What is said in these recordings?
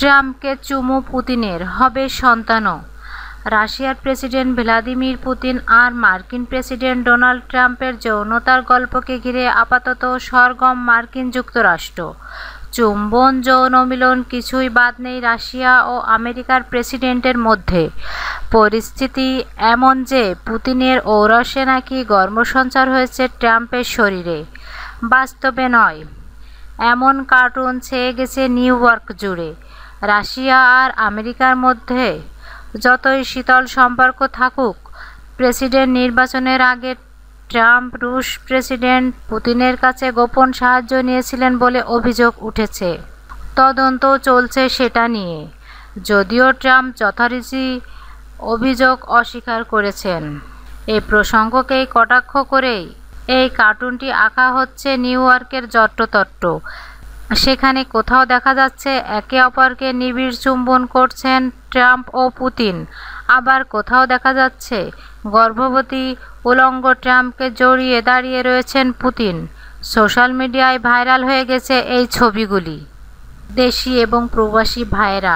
ট্রাম্পকে চুমু পুতিনের হবে সন্তানও রাশিয়ার প্রেসিডেন্ট ভ্লাদিমির পুতিন আর মার্কিন প্রেসিডেন্ট ডোনাল্ড ট্রাম্পের যৌনতার গল্পকে ঘিরে আপাতত সরগম মার্কিন যুক্তরাষ্ট্র চুম্বন যৌন মিলন কিছুই বাদ নেই রাশিয়া ও আমেরিকার প্রেসিডেন্টের মধ্যে পরিস্থিতি এমন যে পুতিনের ঔরসে নাকি গর্মসঞ্চার হয়েছে ট্রাম্পের শরীরে বাস্তবে নয় এমন কার্টুন ছেয়ে গেছে নিউ ইয়র্ক জুড়ে রাশিয়া আর আমেরিকার মধ্যে যতই শীতল সম্পর্ক থাকুক প্রেসিডেন্ট নির্বাচনের আগে ট্রাম্প রুশ প্রেসিডেন্ট পুতিনের কাছে গোপন সাহায্য নিয়েছিলেন বলে অভিযোগ উঠেছে তদন্ত চলছে সেটা নিয়ে যদিও ট্রাম্প যথারীতি অভিযোগ অস্বীকার করেছেন এই প্রসঙ্গকেই কটাক্ষ করেই এই কার্টুনটি আঁকা হচ্ছে নিউ ইয়র্কের জট্টতট্ট সেখানে কোথাও দেখা যাচ্ছে একে অপরকে নিবিড় চুম্বন করছেন ট্রাম্প ও পুতিন আবার কোথাও দেখা যাচ্ছে গর্ভবতী উলঙ্গ ট্রাম্পকে জড়িয়ে দাঁড়িয়ে রয়েছেন পুতিন সোশ্যাল মিডিয়ায় ভাইরাল হয়ে গেছে এই ছবিগুলি দেশি এবং প্রবাসী ভাইরা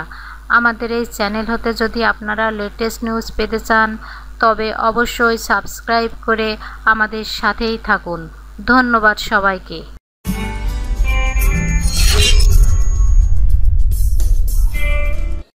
আমাদের এই চ্যানেল হতে যদি আপনারা লেটেস্ট নিউজ পেতে চান তবে অবশ্যই সাবস্ক্রাইব করে আমাদের সাথেই থাকুন ধন্যবাদ সবাইকে